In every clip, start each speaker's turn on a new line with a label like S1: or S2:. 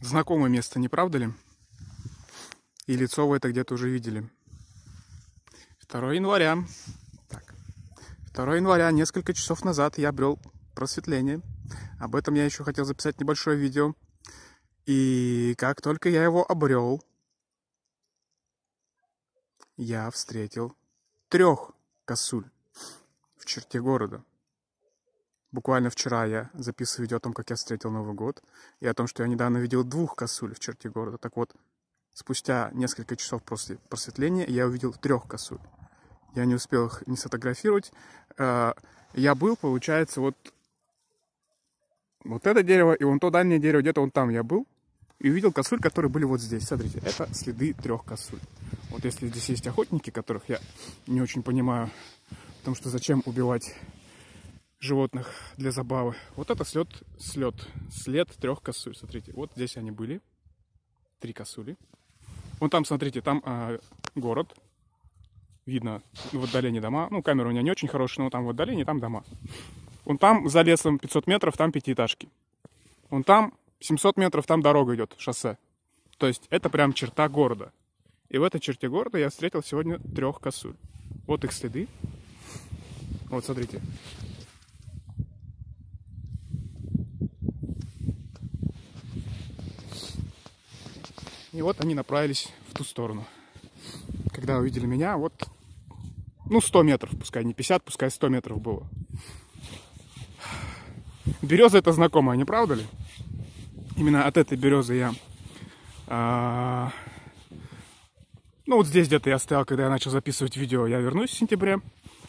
S1: Знакомое место, не правда ли? И лицо вы это где-то уже видели. 2 января. Так. 2 января, несколько часов назад, я обрел просветление. Об этом я еще хотел записать небольшое видео. И как только я его обрел, я встретил трех косуль в черте города. Буквально вчера я записываю видео о том, как я встретил Новый год, и о том, что я недавно видел двух косуль в черте города. Так вот, спустя несколько часов после просветления я увидел трех косуль. Я не успел их не сфотографировать. Э, я был, получается, вот вот это дерево и вон то дальнее дерево, где-то он там я был, и увидел косуль, которые были вот здесь. Смотрите, это следы трех косуль. Вот если здесь есть охотники, которых я не очень понимаю, потому что зачем убивать животных для забавы. Вот это след, след, след трех косуль. Смотрите, вот здесь они были, три косули. Вон там, смотрите, там а, город. Видно в отдалении дома. Ну, камера у меня не очень хорошая, но там в отдалении, там дома. Вон там за лесом 500 метров, там пятиэтажки. Вон там 700 метров, там дорога идет, шоссе. То есть это прям черта города. И в этой черте города я встретил сегодня трех косуль. Вот их следы. Вот, смотрите. И вот они направились в ту сторону. Когда увидели меня, вот, ну, 100 метров, пускай не 50, пускай 100 метров было. Береза это знакомая, не правда ли? Именно от этой березы я... А... Ну, вот здесь где-то я стоял, когда я начал записывать видео. Я вернусь в сентябре.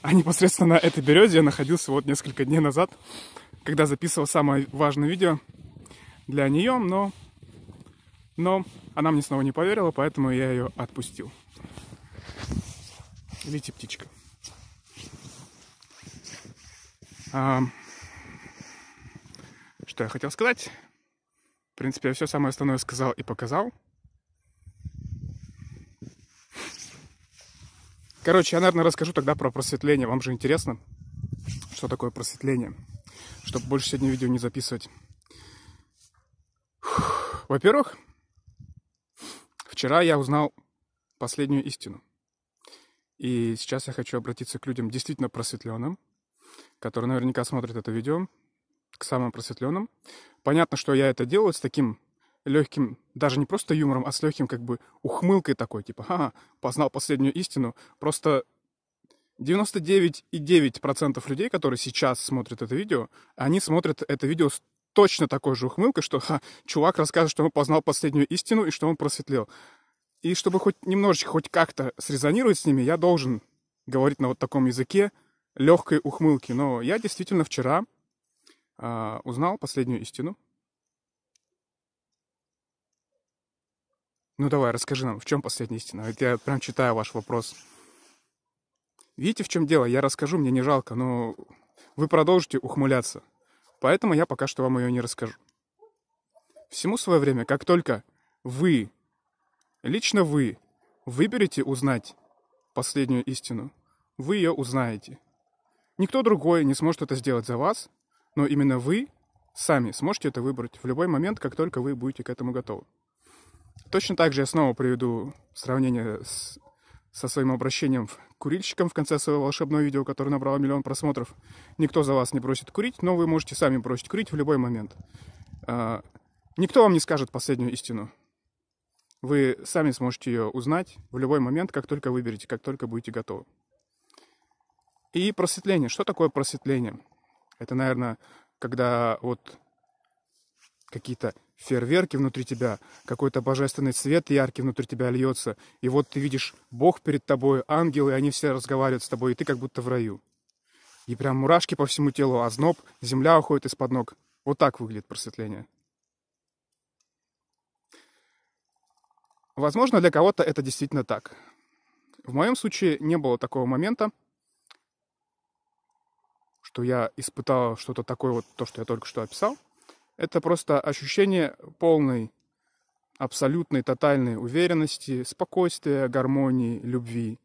S1: А непосредственно на этой березе я находился вот несколько дней назад, когда записывал самое важное видео для нее, но но она мне снова не поверила, поэтому я ее отпустил. Лети, птичка. А, что я хотел сказать? В принципе, я все самое основное сказал и показал. Короче, я, наверное, расскажу тогда про просветление. Вам же интересно, что такое просветление, чтобы больше сегодня видео не записывать. Во-первых, Вчера я узнал последнюю истину. И сейчас я хочу обратиться к людям действительно просветленным, которые наверняка смотрят это видео, к самым просветленным. Понятно, что я это делаю с таким легким, даже не просто юмором, а с легким как бы ухмылкой такой, типа, ха, познал последнюю истину. Просто 99,9% людей, которые сейчас смотрят это видео, они смотрят это видео с точно такой же ухмылкой, что ха, чувак расскажет, что он познал последнюю истину и что он просветлел. И чтобы хоть немножечко, хоть как-то срезонировать с ними, я должен говорить на вот таком языке, легкой ухмылки. Но я действительно вчера э, узнал последнюю истину. Ну давай, расскажи нам, в чем последняя истина? Ведь я прям читаю ваш вопрос. Видите, в чем дело? Я расскажу, мне не жалко, но вы продолжите ухмыляться. Поэтому я пока что вам ее не расскажу. Всему свое время, как только вы, лично вы, выберете узнать последнюю истину, вы ее узнаете. Никто другой не сможет это сделать за вас, но именно вы сами сможете это выбрать в любой момент, как только вы будете к этому готовы. Точно так же я снова приведу сравнение с со своим обращением к курильщикам в конце своего волшебного видео, которое набрало миллион просмотров. Никто за вас не просит курить, но вы можете сами бросить курить в любой момент. А, никто вам не скажет последнюю истину. Вы сами сможете ее узнать в любой момент, как только выберете, как только будете готовы. И просветление. Что такое просветление? Это, наверное, когда вот какие-то фейерверки внутри тебя, какой-то божественный свет яркий внутри тебя льется, и вот ты видишь Бог перед тобой, ангелы, и они все разговаривают с тобой, и ты как будто в раю. И прям мурашки по всему телу, а зноб, земля уходит из-под ног. Вот так выглядит просветление. Возможно, для кого-то это действительно так. В моем случае не было такого момента, что я испытал что-то такое вот, то, что я только что описал – это просто ощущение полной, абсолютной, тотальной уверенности, спокойствия, гармонии, любви.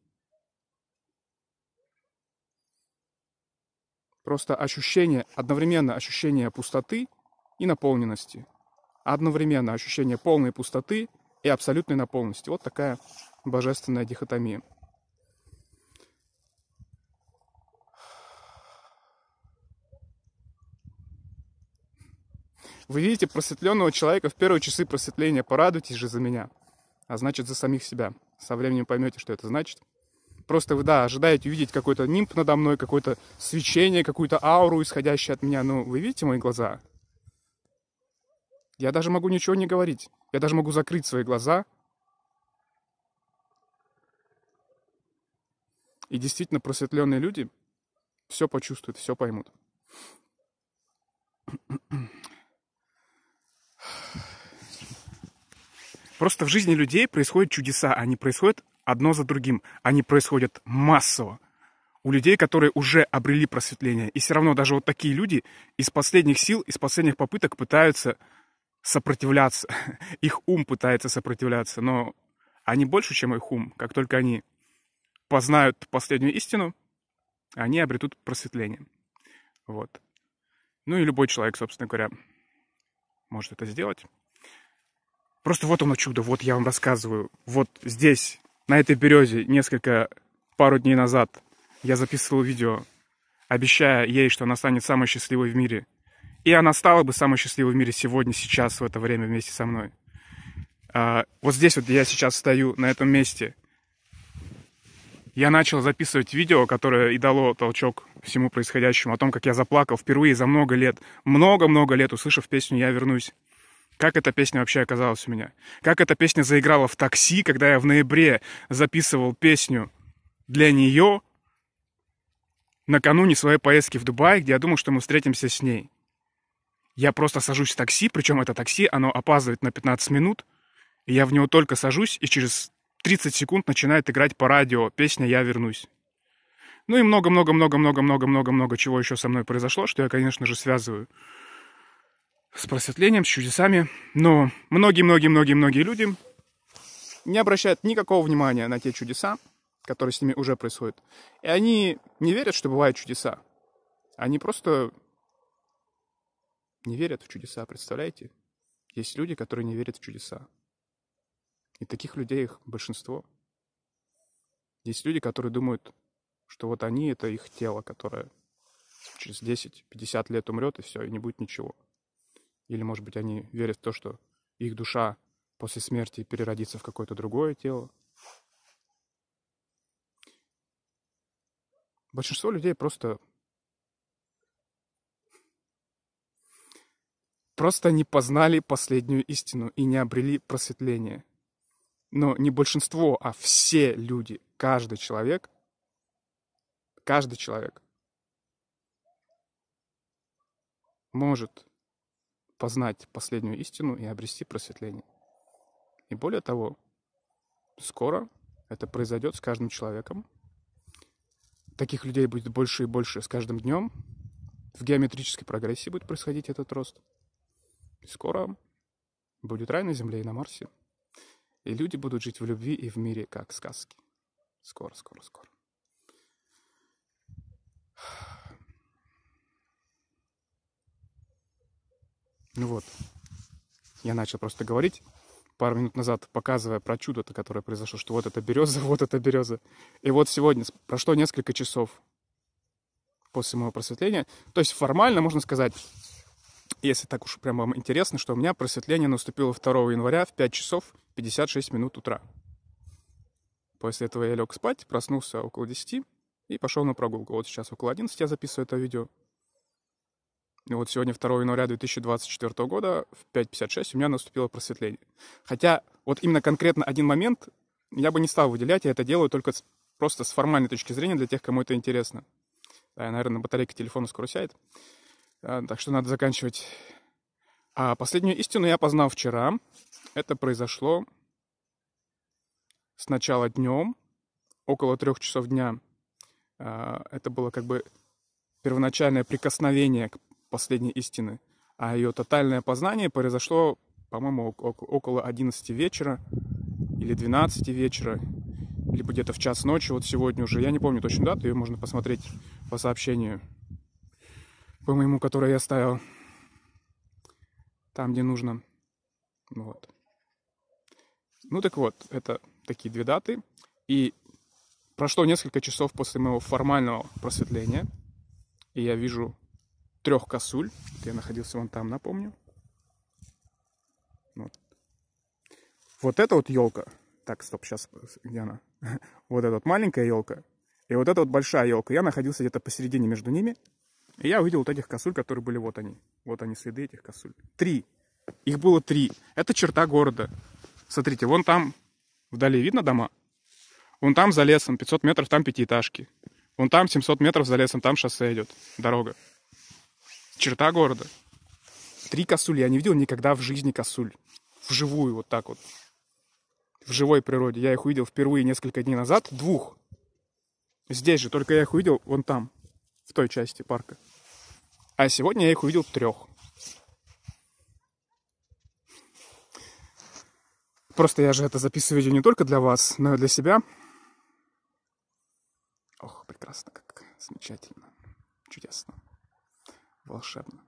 S1: Просто ощущение, одновременно ощущение пустоты и наполненности. Одновременно ощущение полной пустоты и абсолютной наполненности. Вот такая божественная дихотомия. Вы видите просветленного человека в первые часы просветления. Порадуйтесь же за меня. А значит, за самих себя. Со временем поймете, что это значит. Просто вы, да, ожидаете увидеть какой-то нимб надо мной, какое-то свечение, какую-то ауру, исходящую от меня. Но ну, вы видите мои глаза? Я даже могу ничего не говорить. Я даже могу закрыть свои глаза И действительно просветленные люди все почувствуют, все поймут. Просто в жизни людей происходят чудеса, они происходят одно за другим, они происходят массово. У людей, которые уже обрели просветление. И все равно даже вот такие люди из последних сил, из последних попыток пытаются сопротивляться. Их ум пытается сопротивляться, но они больше, чем их ум. Как только они познают последнюю истину, они обретут просветление. Вот. Ну и любой человек, собственно говоря, может это сделать. Просто вот оно чудо, вот я вам рассказываю. Вот здесь, на этой березе, несколько, пару дней назад я записывал видео, обещая ей, что она станет самой счастливой в мире. И она стала бы самой счастливой в мире сегодня, сейчас, в это время вместе со мной. А, вот здесь вот я сейчас стою, на этом месте. Я начал записывать видео, которое и дало толчок всему происходящему, о том, как я заплакал впервые за много лет, много-много лет, услышав песню «Я вернусь». Как эта песня вообще оказалась у меня? Как эта песня заиграла в такси, когда я в ноябре записывал песню для нее накануне своей поездки в Дубай, где я думал, что мы встретимся с ней. Я просто сажусь в такси, причем это такси, оно опаздывает на 15 минут, и я в него только сажусь, и через 30 секунд начинает играть по радио песня «Я вернусь». Ну и много-много-много-много-много-много-много чего еще со мной произошло, что я, конечно же, связываю с просветлением, с чудесами. Но многие-многие-многие-многие люди не обращают никакого внимания на те чудеса, которые с ними уже происходят. И они не верят, что бывают чудеса. Они просто не верят в чудеса, представляете? Есть люди, которые не верят в чудеса. И таких людей их большинство. Есть люди, которые думают, что вот они — это их тело, которое через 10-50 лет умрет, и все, и не будет ничего. Или, может быть, они верят в то, что их душа после смерти переродится в какое-то другое тело. Большинство людей просто... Просто не познали последнюю истину и не обрели просветление. Но не большинство, а все люди, каждый человек, каждый человек может познать последнюю истину и обрести просветление. И более того, скоро это произойдет с каждым человеком. Таких людей будет больше и больше с каждым днем. В геометрической прогрессии будет происходить этот рост. И скоро будет рай на Земле и на Марсе. И люди будут жить в любви и в мире, как сказки. Скоро, скоро, скоро. Ну вот, я начал просто говорить пару минут назад, показывая про чудо-то, которое произошло, что вот это береза, вот это береза. И вот сегодня прошло несколько часов после моего просветления. То есть формально можно сказать, если так уж прям вам интересно, что у меня просветление наступило 2 января в 5 часов 56 минут утра. После этого я лег спать, проснулся около 10 и пошел на прогулку. Вот сейчас около 11 я записываю это видео. И вот сегодня 2 января 2024 года в 5.56 у меня наступило просветление. Хотя вот именно конкретно один момент я бы не стал выделять, я это делаю только с, просто с формальной точки зрения для тех, кому это интересно. Да, наверное, батарейка телефона скоро сядет. Да, так что надо заканчивать. А последнюю истину я познал вчера. Это произошло сначала днем, около трех часов дня. А, это было как бы первоначальное прикосновение к последней истины. А ее тотальное познание произошло, по-моему, около 11 вечера или 12 вечера, либо где-то в час ночи, вот сегодня уже. Я не помню точно дату, ее можно посмотреть по сообщению, по моему, которое я ставил там, где нужно. Вот. Ну так вот, это такие две даты. И прошло несколько часов после моего формального просветления, и я вижу трех косуль. Я находился вон там, напомню. Вот. Вот эта вот елка. Так, стоп, сейчас, где она? Вот эта вот маленькая елка. И вот эта вот большая елка. Я находился где-то посередине между ними. И я увидел вот этих косуль, которые были вот они. Вот они, следы этих косуль. Три. Их было три. Это черта города. Смотрите, вон там вдали видно дома? Вон там за лесом, 500 метров, там пятиэтажки. Вон там 700 метров за лесом, там шоссе идет, дорога черта города. Три косули. Я не видел никогда в жизни косуль. Вживую вот так вот. В живой природе. Я их увидел впервые несколько дней назад. Двух. Здесь же. Только я их увидел вон там. В той части парка. А сегодня я их увидел трех. Просто я же это записываю видео не только для вас, но и для себя. Ох, прекрасно, как замечательно, чудесно волшебно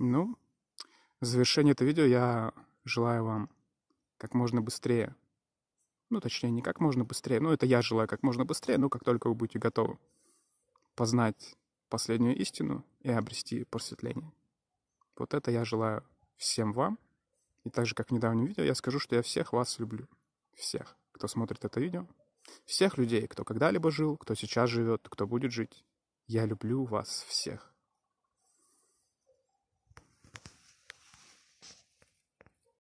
S1: Ну, в завершение этого видео я желаю вам как можно быстрее. Ну, точнее, не как можно быстрее. Ну, это я желаю как можно быстрее, но как только вы будете готовы познать последнюю истину и обрести просветление. Вот это я желаю всем вам. И так же, как в недавнем видео, я скажу, что я всех вас люблю. Всех, кто смотрит это видео. Всех людей, кто когда-либо жил, кто сейчас живет, кто будет жить. Я люблю вас всех.